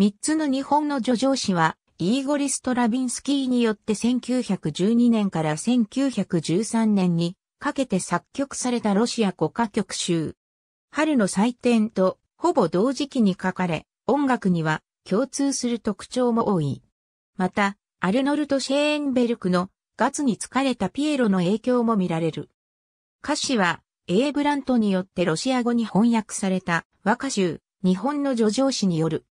三つの日本の叙情詩は、イーゴリ・ストラビンスキーによって1912年から1913年にかけて作曲されたロシア国歌曲集。春の祭典とほぼ同時期に書かれ、音楽には共通する特徴も多い。また、アルノルト・シェーンベルクのガツに疲れたピエロの影響も見られる。歌詞は、エーブラントによってロシア語に翻訳された和歌集、日本の叙情詩による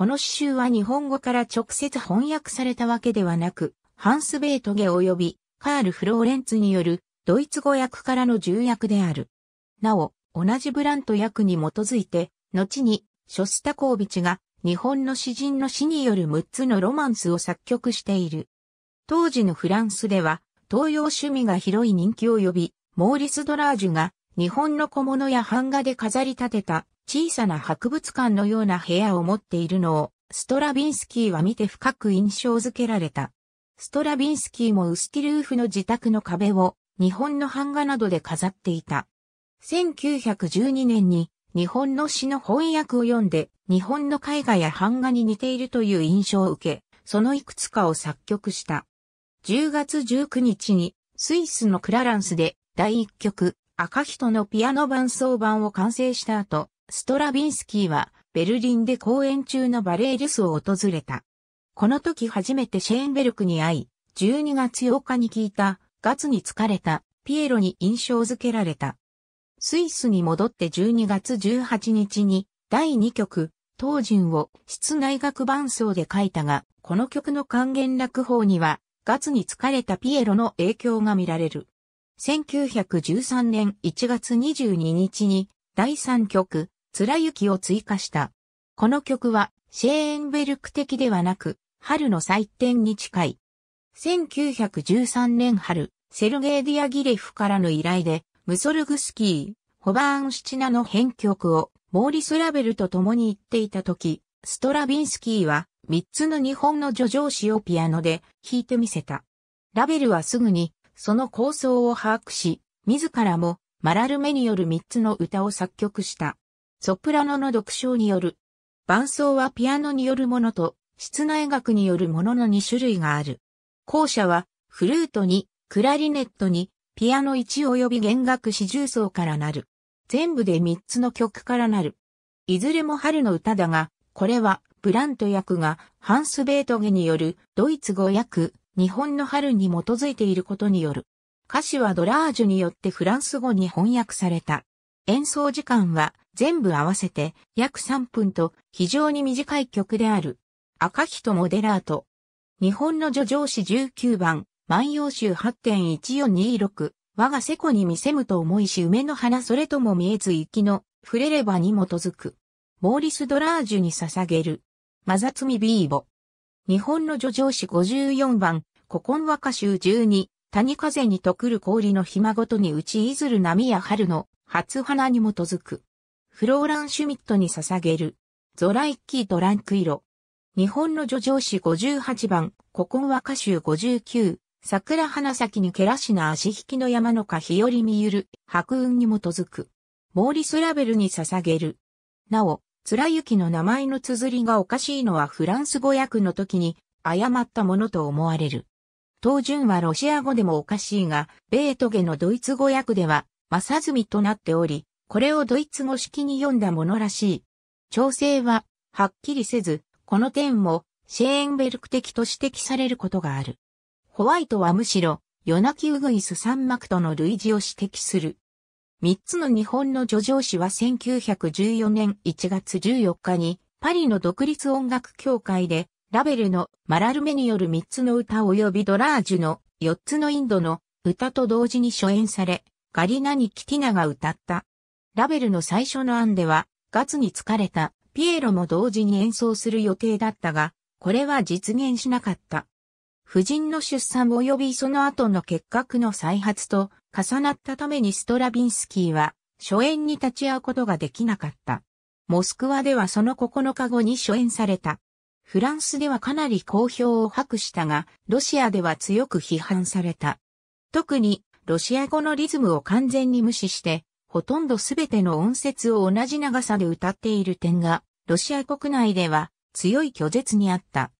この詩集は日本語から直接翻訳されたわけではなく、ハンス・ベートゲ及びカール・フローレンツによるドイツ語訳からの重訳である。なお、同じブラント訳に基づいて、後にショスタコービチが日本の詩人の詩による6つのロマンスを作曲している。当時のフランスでは、東洋趣味が広い人気を呼び、モーリス・ドラージュが日本の小物や版画で飾り立てた小さな博物館のような部屋を持っているのを、ストラビンスキーは見て深く印象づけられた。ストラビンスキーもウスティルーフの自宅の壁を日本の版画などで飾っていた。1912年に日本の詩の翻訳を読んで日本の絵画や版画に似ているという印象を受け、そのいくつかを作曲した。10月19日にスイスのクラランスで第1曲赤人のピアノ伴奏版を完成した後、ストラビンスキーはベルリンで公演中のバレエリュスを訪れた。この時初めてシェーンベルクに会い、12月8日に聞いた、ガツに疲れた、ピエロに印象づけられた。スイスに戻って12月18日に第2曲、当人を室内楽伴奏で書いたが、この曲の還元落法には、ガツに疲れたピエロの影響が見られる。1913年1月22日に第3曲、貫きを追加した。この曲はシェーンベルク的ではなく、春の祭典に近い。1913年春、セルゲイ・ディアギレフからの依頼で、ムソルグスキー、ホバーン・シチナの編曲をモーリス・ラベルと共に言っていた時、ストラビンスキーは3つの日本の叙情詩をピアノで弾いてみせた。ラベルはすぐにその構想を把握し、自らもマラルメによる3つの歌を作曲した。ソプラノの独唱による。伴奏はピアノによるものと、室内楽によるものの2種類がある。後者は、フルートに、クラリネットに、ピアノ1及び弦楽四重奏からなる。全部で3つの曲からなる。いずれも春の歌だが、これは、ブラント役が、ハンス・ベートゲによる、ドイツ語訳、日本の春に基づいていることによる。歌詞はドラージュによってフランス語に翻訳された。演奏時間は全部合わせて約3分と非常に短い曲である。赤人モデラート。日本の叙情詩19番、万葉集8.1426。我が瀬古に見せむと思いし梅の花それとも見えず雪の触れればに基づく。モーリス・ドラージュに捧げる。マザツミ・ビーボ。日本の叙情詩54番、古今和歌集12。谷風にとくる氷の暇ごとに打ちいずる波や春の初花に基づく。フローラン・シュミットに捧げる。ゾライッキー・トランクイロ。日本の叙情詩58番、古今和歌集59、桜花咲にけらしな足引きの山の花日和見ゆる、白雲に基づく。モーリス・ラベルに捧げる。なお、貫之の名前の綴りがおかしいのはフランス語訳の時に誤ったものと思われる。当順はロシア語でもおかしいが、ベートゲのドイツ語訳では正住となっており、これをドイツ語式に読んだものらしい。調整は、はっきりせず、この点も、シェーンベルク的と指摘されることがある。ホワイトはむしろ、ヨナキウグイス三幕との類似を指摘する。三つの日本の叙情詩は1914年1月14日に、パリの独立音楽協会で、ラベルのマラルメによる三つの歌及びドラージュの四つのインドの歌と同時に初演され、ガリナニ・キティナが歌った。ラベルの最初の案では、ガツに疲れたピエロも同時に演奏する予定だったが、これは実現しなかった。夫人の出産及びその後の結核の再発と重なったためにストラビンスキーは初演に立ち会うことができなかった。モスクワではその9日後に初演された。フランスではかなり好評を博したが、ロシアでは強く批判された。特にロシア語のリズムを完全に無視して、ほとんどすべての音節を同じ長さで歌っている点が、ロシア国内では強い拒絶にあった。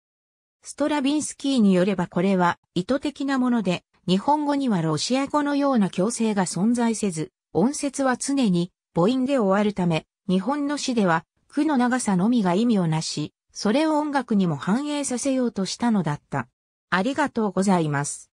ストラビンスキーによればこれは意図的なもので、日本語にはロシア語のような強制が存在せず、音節は常に母音で終わるため、日本の詩では句の長さのみが意味をなし、それを音楽にも反映させようとしたのだった。ありがとうございます。